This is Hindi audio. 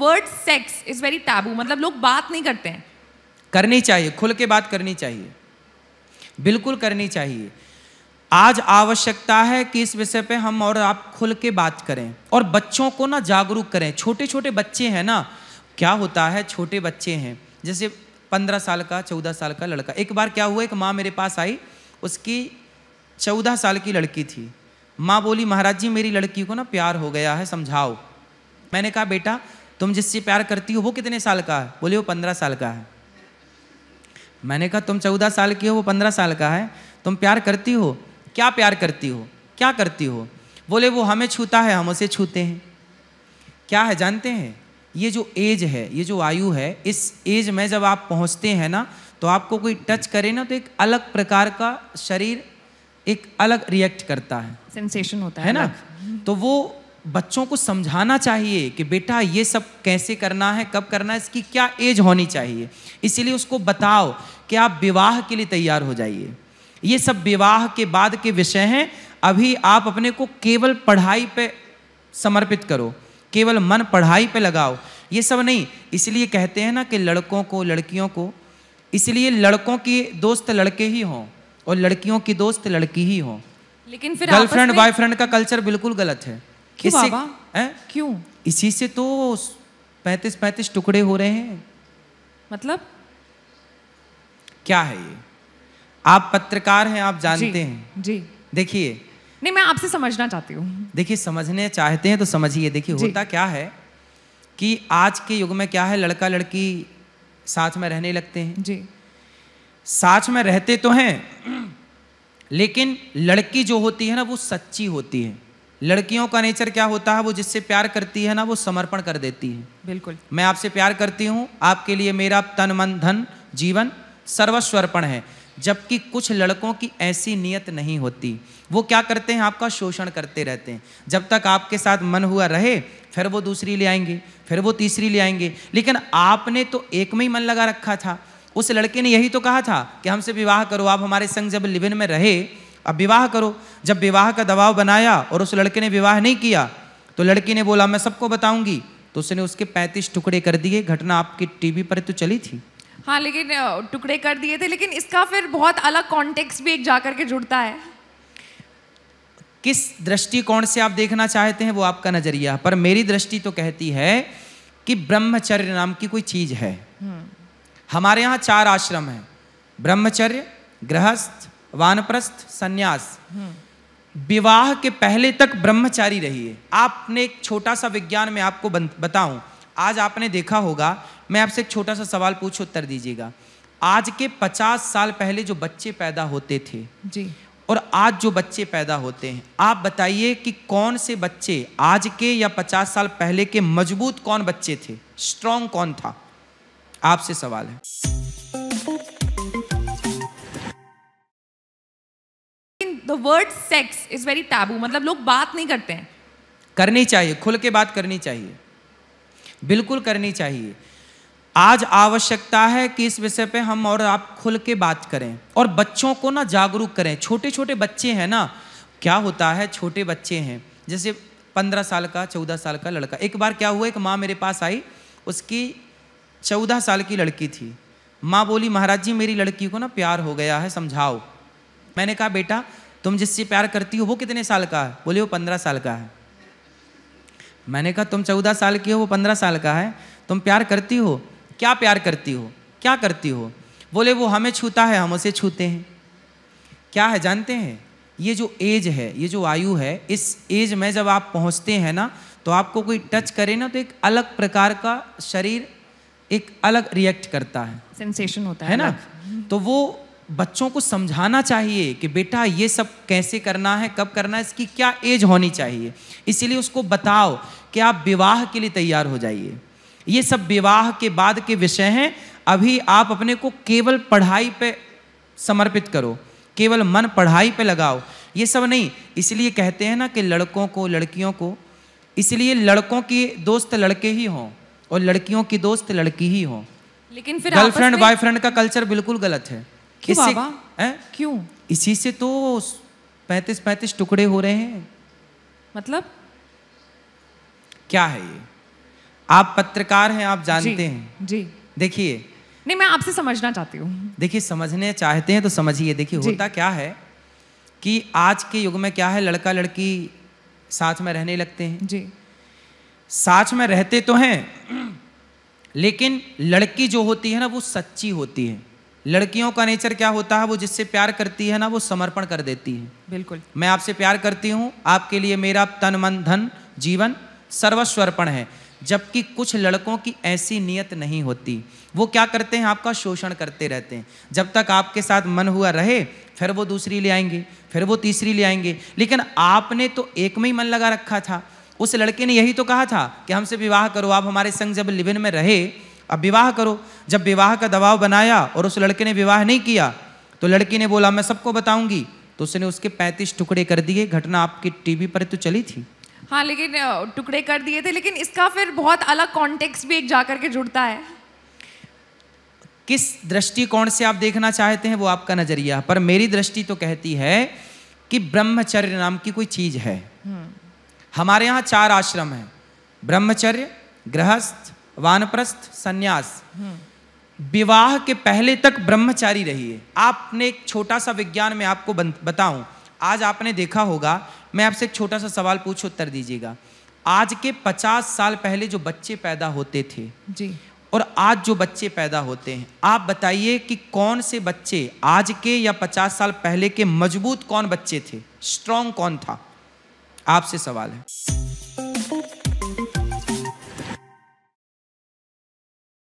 Word sex is very taboo मतलब लोग बात नहीं करते हैं करनी चाहिए खुल के बात करनी चाहिए बिल्कुल करनी चाहिए आज आवश्यकता है कि इस विषय पे हम और आप खुल के बात करें और बच्चों को ना जागरूक करें छोटे छोटे बच्चे हैं ना क्या होता है छोटे बच्चे हैं जैसे पंद्रह साल का चौदह साल का लड़का एक बार क्या हुआ एक माँ मेरे पास आई उसकी चौदह साल की लड़की थी माँ बोली महाराज जी मेरी लड़की को ना प्यार हो गया है समझाओ मैंने कहा बेटा तुम जिससे प्यार करती हो वो कितने साल का है बोले वो पंद्रह साल का है मैंने कहा तुम चौदह साल की हो वो पंद्रह साल का है तुम प्यार करती हो क्या प्यार करती हो क्या करती हो बोले वो हमें छूता है हम उसे छूते हैं क्या है जानते हैं ये जो एज है ये जो आयु है इस एज में जब आप पहुंचते हैं ना तो आपको कोई टच करे ना तो एक अलग प्रकार का शरीर एक अलग रिएक्ट करता है सेंसेशन होता है, है ना तो वो बच्चों को समझाना चाहिए कि बेटा ये सब कैसे करना है कब करना है इसकी क्या एज होनी चाहिए इसीलिए उसको बताओ कि आप विवाह के लिए तैयार हो जाइए ये सब विवाह के बाद के विषय हैं अभी आप अपने को केवल पढ़ाई पे समर्पित करो केवल मन पढ़ाई पे लगाओ ये सब नहीं इसलिए कहते हैं ना कि लड़कों को लड़कियों को इसलिए लड़कों की दोस्त लड़के ही हों और लड़कियों की दोस्त लड़की ही हों लेकिन फिर गर्लफ्रेंड बॉयफ्रेंड का कल्चर बिल्कुल गलत है क्यों बाबा क्यों इसी से तो पैंतीस पैंतीस टुकड़े हो रहे हैं मतलब क्या है ये आप पत्रकार हैं आप जानते जी, हैं जी देखिए नहीं मैं आपसे समझना चाहती हूँ देखिए समझने चाहते हैं तो समझिए देखिए होता क्या है कि आज के युग में क्या है लड़का लड़की साथ में रहने लगते हैं जी साथ में रहते तो हैं लेकिन लड़की जो होती है ना वो सच्ची होती है लड़कियों का नेचर क्या होता है वो जिससे प्यार करती है ना वो समर्पण कर देती है बिल्कुल मैं आपसे प्यार करती हूँ आपके लिए मेरा तन मन धन जीवन सर्वस्व अर्पण है जबकि कुछ लड़कों की ऐसी नियत नहीं होती वो क्या करते हैं आपका शोषण करते रहते हैं जब तक आपके साथ मन हुआ रहे फिर वो दूसरी ले आएंगे फिर वो तीसरी ले आएंगे लेकिन आपने तो एक में ही मन लगा रखा था उस लड़के ने यही तो कहा था कि हमसे विवाह करो आप हमारे संग जब लिविन में रहे अब विवाह करो जब विवाह का दबाव बनाया और उस लड़के ने विवाह नहीं किया तो लड़की ने बोला मैं सबको बताऊंगी तो उसने उसके पैंतीस टुकड़े कर दिए घटना आपकी टीवी पर तो चली थी हाँ लेकिन टुकड़े कर दिए थे लेकिन इसका फिर बहुत अलग कॉन्टेक्स भी एक जाकर के जुड़ता है किस दृष्टिकोण से आप देखना चाहते हैं वो आपका नजरिया पर मेरी दृष्टि तो कहती है कि ब्रह्मचर्य नाम की कोई चीज है हम्म। हमारे यहाँ चार आश्रम है ब्रह्मचर्य गृहस्थ वानप्रस्थ सन्यास विवाह के पहले तक ब्रह्मचारी रहिए आपने एक छोटा सा विज्ञान में आपको बताऊं आज आपने देखा होगा मैं आपसे एक छोटा सा सवाल पूछ उत्तर दीजिएगा आज के पचास साल पहले जो बच्चे पैदा होते थे जी और आज जो बच्चे पैदा होते हैं आप बताइए कि कौन से बच्चे आज के या पचास साल पहले के मजबूत कौन बच्चे थे स्ट्रांग कौन था आपसे सवाल है the word sex is very taboo मतलब लोग बात नहीं करते हैं करनी चाहिए खुल के बात करनी चाहिए बिल्कुल करनी चाहिए आज आवश्यकता है कि इस विषय पे हम और आप खुल के बात करें और बच्चों को ना जागरूक करें छोटे छोटे बच्चे हैं ना क्या होता है छोटे बच्चे हैं जैसे पंद्रह साल का चौदह साल का लड़का एक बार क्या हुआ एक माँ मेरे पास आई उसकी चौदह साल की लड़की थी माँ बोली महाराज जी मेरी लड़की को ना प्यार हो गया है समझाओ मैंने कहा बेटा तुम जिससे प्यार करती हो वो कितने साल का है बोले वो पंद्रह साल का है मैंने कहा तुम चौदह साल की हो वो पंद्रह साल का है तुम प्यार करती हो क्या प्यार करती हो क्या करती हो बोले वो हमें छूता है हम उसे छूते हैं क्या है जानते हैं ये जो एज है ये जो आयु है इस एज में जब आप पहुंचते हैं ना तो आपको कोई टच करे ना तो एक अलग प्रकार का शरीर एक अलग रिएक्ट करता है सेंसेशन होता है, है ना तो वो बच्चों को समझाना चाहिए कि बेटा ये सब कैसे करना है कब करना है इसकी क्या एज होनी चाहिए इसीलिए उसको बताओ कि आप विवाह के लिए तैयार हो जाइए ये सब विवाह के बाद के विषय हैं अभी आप अपने को केवल पढ़ाई पे समर्पित करो केवल मन पढ़ाई पे लगाओ ये सब नहीं इसलिए कहते हैं ना कि लड़कों को लड़कियों को इसलिए लड़कों के दोस्त लड़के ही हों और लड़कियों की दोस्त लड़की ही हों लेकिन फिर गर्लफ्रेंड बॉयफ्रेंड का कल्चर बिल्कुल गलत है क्यों बाबा क्यों इसी से तो पैंतीस पैंतीस टुकड़े हो रहे हैं मतलब क्या है ये आप पत्रकार हैं आप जानते जी, हैं जी देखिए नहीं मैं आपसे समझना चाहती हूँ देखिए समझने चाहते हैं तो समझिए देखिए होता क्या है कि आज के युग में क्या है लड़का लड़की साथ में रहने लगते हैं जी साथ में रहते तो हैं लेकिन लड़की जो होती है ना वो सच्ची होती है लड़कियों का नेचर क्या होता है वो जिससे प्यार करती है ना वो समर्पण कर देती है बिल्कुल मैं आपसे प्यार करती हूँ आपके लिए मेरा तन मन धन जीवन सर्वस्व अर्पण है जबकि कुछ लड़कों की ऐसी नियत नहीं होती वो क्या करते हैं आपका शोषण करते रहते हैं जब तक आपके साथ मन हुआ रहे फिर वो दूसरी ले आएंगे फिर वो तीसरी ले आएंगे लेकिन आपने तो एक में ही मन लगा रखा था उस लड़के ने यही तो कहा था कि हमसे विवाह करो आप हमारे संग जब लिविन में रहे अब विवाह करो जब विवाह का दबाव बनाया और उस लड़के ने विवाह नहीं किया तो लड़की ने बोला मैं सबको बताऊंगी तो उसने उसके पैंतीस टुकड़े कर दिए घटना आपकी टीवी पर तो चली थी हाँ लेकिन टुकड़े कर दिए थे लेकिन इसका फिर बहुत अलग कॉन्टेक्स्ट भी एक जाकर के जुड़ता है किस दृष्टिकोण से आप देखना चाहते हैं वो आपका नजरिया पर मेरी दृष्टि तो कहती है कि ब्रह्मचर्य नाम की कोई चीज है हम्म। हमारे यहाँ चार आश्रम है ब्रह्मचर्य गृहस्थ वानप्रस्थ संन्यास हम्म। विवाह के पहले तक ब्रह्मचारी रही है आपने एक छोटा सा विज्ञान में आपको बताऊं आज आपने देखा होगा मैं आपसे एक छोटा सा सवाल पूछ उत्तर दीजिएगा आज के 50 साल पहले जो बच्चे पैदा होते थे जी और आज जो बच्चे पैदा होते हैं आप बताइए कि कौन से बच्चे आज के या पचास साल पहले के मजबूत कौन बच्चे थे स्ट्रांग कौन था आपसे सवाल है